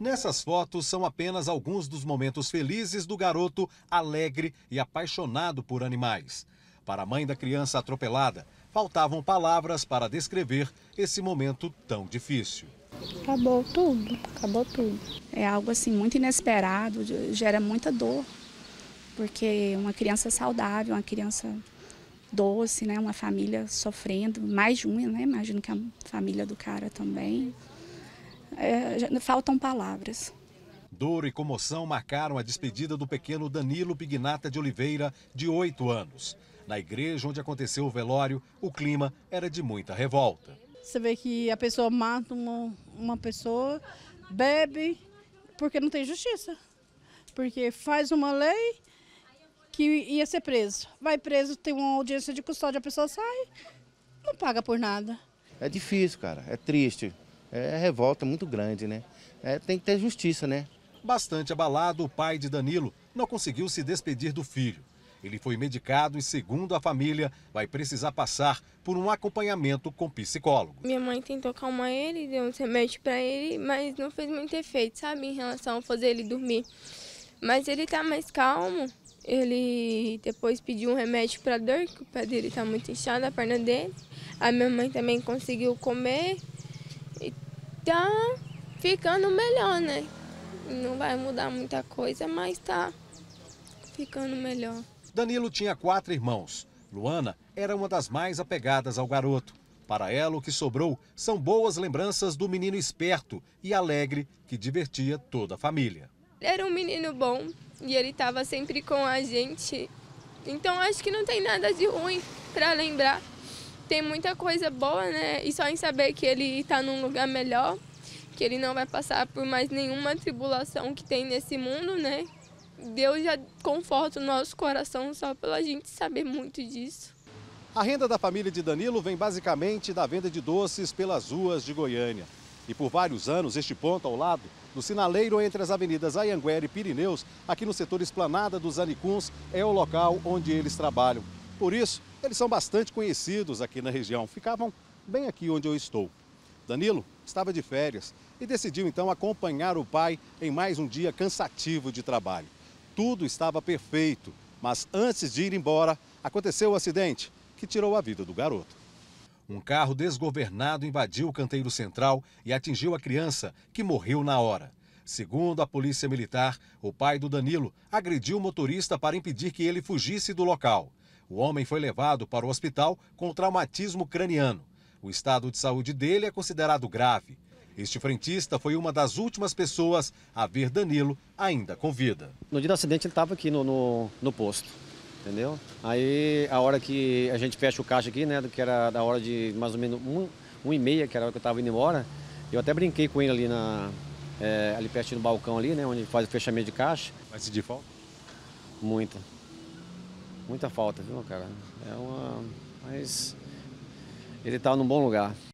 Nessas fotos são apenas alguns dos momentos felizes do garoto alegre e apaixonado por animais. Para a mãe da criança atropelada, faltavam palavras para descrever esse momento tão difícil. Acabou tudo, acabou tudo. É algo assim muito inesperado, gera muita dor, porque uma criança saudável, uma criança doce, né, uma família sofrendo, mais de uma, né? Imagino que a família do cara também é, faltam palavras. Dor e comoção marcaram a despedida do pequeno Danilo Pignata de Oliveira, de 8 anos. Na igreja onde aconteceu o velório, o clima era de muita revolta. Você vê que a pessoa mata uma, uma pessoa, bebe, porque não tem justiça. Porque faz uma lei que ia ser preso. Vai preso, tem uma audiência de custódia, a pessoa sai, não paga por nada. É difícil, cara, é triste. É revolta muito grande, né? É, tem que ter justiça, né? Bastante abalado, o pai de Danilo não conseguiu se despedir do filho. Ele foi medicado e, segundo a família, vai precisar passar por um acompanhamento com psicólogo. Minha mãe tentou acalmar ele, deu uns remédios para ele, mas não fez muito efeito, sabe, em relação a fazer ele dormir. Mas ele tá mais calmo. Ele depois pediu um remédio para dor, que o pé dele tá muito inchado, a perna dele. A minha mãe também conseguiu comer, e tá ficando melhor, né? Não vai mudar muita coisa, mas tá ficando melhor. Danilo tinha quatro irmãos. Luana era uma das mais apegadas ao garoto. Para ela, o que sobrou são boas lembranças do menino esperto e alegre que divertia toda a família. Era um menino bom e ele estava sempre com a gente. Então acho que não tem nada de ruim para lembrar tem muita coisa boa, né? E só em saber que ele está num lugar melhor, que ele não vai passar por mais nenhuma tribulação que tem nesse mundo, né? Deus já conforta o nosso coração só pela gente saber muito disso. A renda da família de Danilo vem basicamente da venda de doces pelas ruas de Goiânia. E por vários anos, este ponto ao lado do sinaleiro entre as avenidas Ayanguera e Pirineus, aqui no setor Esplanada dos Anicuns, é o local onde eles trabalham. Por isso, eles são bastante conhecidos aqui na região, ficavam bem aqui onde eu estou. Danilo estava de férias e decidiu então acompanhar o pai em mais um dia cansativo de trabalho. Tudo estava perfeito, mas antes de ir embora, aconteceu o um acidente que tirou a vida do garoto. Um carro desgovernado invadiu o canteiro central e atingiu a criança, que morreu na hora. Segundo a polícia militar, o pai do Danilo agrediu o motorista para impedir que ele fugisse do local. O homem foi levado para o hospital com traumatismo craniano. O estado de saúde dele é considerado grave. Este frentista foi uma das últimas pessoas a ver Danilo ainda com vida. No dia do acidente ele estava aqui no, no, no, posto, entendeu? Aí a hora que a gente fecha o caixa aqui, né, que era da hora de mais ou menos um, um e meia, que era a hora que eu estava indo embora, eu até brinquei com ele ali, na, é, ali perto do balcão ali, né, onde faz o fechamento de caixa. Vai sentir falta? Muita. Muita falta, viu, cara? É uma. Mas ele tá num bom lugar.